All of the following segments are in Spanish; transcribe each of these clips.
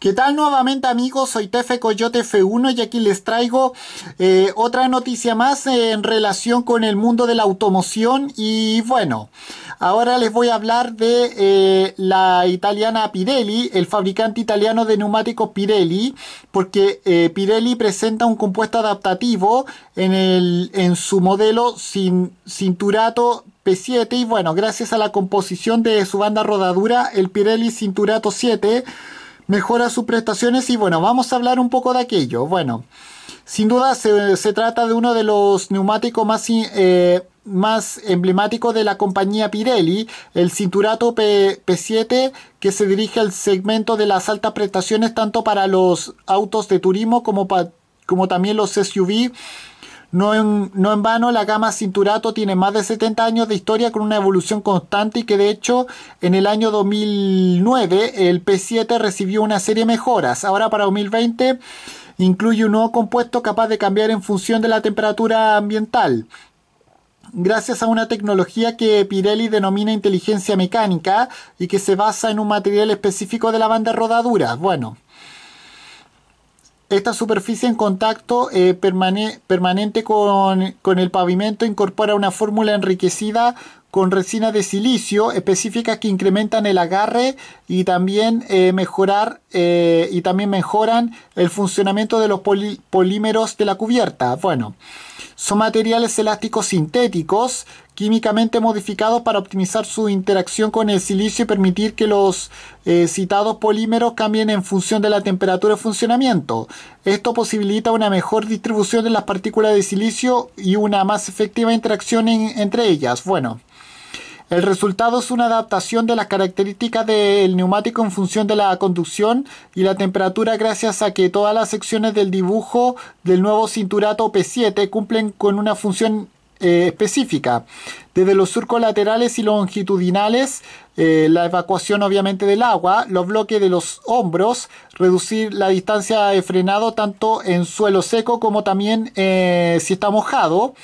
¿Qué tal nuevamente amigos? Soy Tefe Coyote F1 y aquí les traigo eh, otra noticia más en relación con el mundo de la automoción y bueno, ahora les voy a hablar de eh, la italiana Pirelli, el fabricante italiano de neumáticos Pirelli, porque eh, Pirelli presenta un compuesto adaptativo en, el, en su modelo sin, cinturato P7 y bueno, gracias a la composición de su banda rodadura, el Pirelli Cinturato 7 mejora sus prestaciones y bueno, vamos a hablar un poco de aquello. Bueno, sin duda se, trata de uno de los neumáticos más... Eh, emblemáticos más de la compañía Pirelli, el Cinturato P 7 que se dirige al segmento de las altas prestaciones tanto para los autos de turismo como, como también los SUV no en, vano, la gama Cinturato tiene más de 70 años de historia con una evolución constante y que de hecho en el año 2009 el P7 recibió una serie de mejoras. Ahora para 2020 incluye un nuevo compuesto capaz de cambiar en función de la temperatura ambiental. Gracias a una tecnología que Pirelli denomina inteligencia mecánica y que se basa en un material específico de la banda rodadura. Bueno, esta superficie en contacto eh, permanente con, el pavimento incorpora una fórmula enriquecida con resina de silicio específicas que incrementan el agarre y también eh, mejorar eh, y también mejoran el funcionamiento de los polímeros de la cubierta. Bueno, son materiales elásticos sintéticos químicamente modificados para optimizar su interacción con el silicio y permitir que los eh, citados polímeros cambien en función de la temperatura de funcionamiento. Esto posibilita una mejor distribución de las partículas de silicio y una más efectiva interacción entre ellas. Bueno, el resultado es una adaptación de las características del neumático en función de la conducción y la temperatura gracias a que todas las secciones del dibujo del nuevo cinturato P7 cumplen con una función eh, específica. Desde los surcos laterales y longitudinales, eh, la evacuación obviamente del agua, los bloques de los hombros, reducir la distancia de frenado tanto en suelo seco como también eh, si está mojado.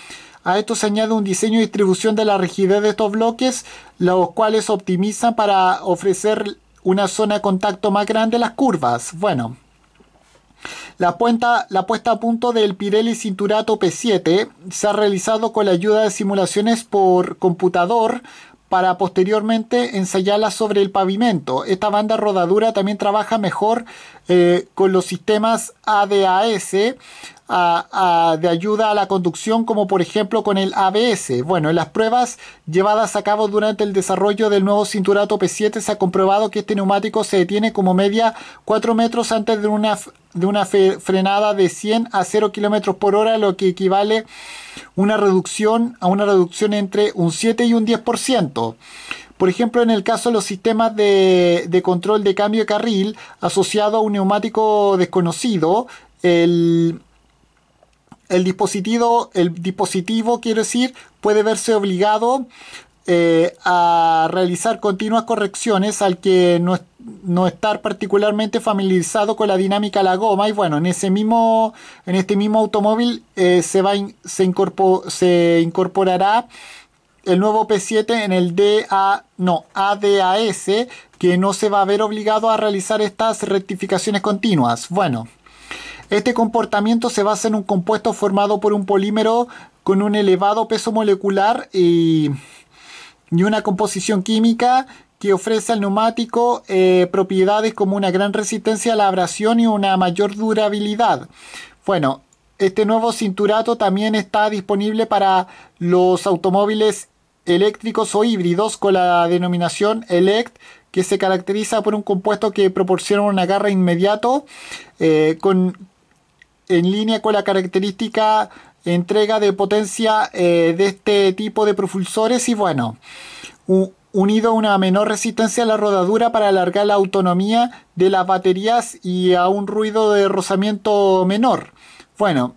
A esto se añade un diseño y distribución de la rigidez de estos bloques, los cuales optimizan para ofrecer una zona de contacto más grande las curvas. Bueno, la, la puesta a punto del Pirelli Cinturato P7 se ha realizado con la ayuda de simulaciones por computador para posteriormente ensayarla sobre el pavimento. Esta banda rodadura también trabaja mejor eh, con los sistemas ADAS de ayuda a la conducción, como por ejemplo con el ABS. Bueno, en las pruebas llevadas a cabo durante el desarrollo del nuevo cinturato P7 se ha comprobado que este neumático se detiene como media 4 metros antes de una, de una frenada de 100 a 0 km por hora, lo que equivale una reducción, a una reducción entre un 7 y un 10%. Por ejemplo, en el caso de los sistemas de, de control de cambio de carril asociado a un neumático desconocido, el, el dispositivo, el dispositivo quiero decir, puede verse obligado eh, a realizar continuas correcciones al que no, no, estar particularmente familiarizado con la dinámica de la goma y bueno, en ese mismo en este mismo automóvil eh, se, va se, se incorporará el nuevo P7 en el DA, no, ADAS que no se va a ver obligado a realizar estas rectificaciones continuas. Bueno, este comportamiento se basa en un compuesto formado por un polímero con un elevado peso molecular y, una composición química que ofrece al neumático eh, propiedades como una gran resistencia a la abrasión y una mayor durabilidad. Bueno, este nuevo cinturato también está disponible para los automóviles eléctricos o híbridos con la denominación ELECT que se caracteriza por un compuesto que proporciona un agarre inmediato eh, con, en línea con la característica entrega de potencia eh, de este tipo de propulsores y bueno, unido a una menor resistencia a la rodadura para alargar la autonomía de las baterías y a un ruido de rozamiento menor. Bueno,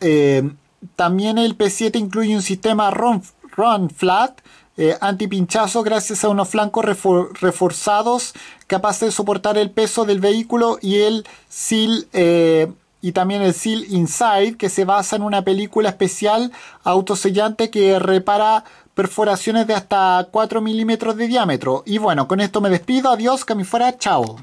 eh, también el P7 incluye un sistema run, run flat eh, antipinchazo gracias a unos flancos reforzados capaces de soportar el peso del vehículo y el seal eh, y también el seal Inside que se basa en una película especial autosellante que repara perforaciones de hasta 4 milímetros de diámetro. Y bueno, con esto me despido, adiós, que me fuera, chao.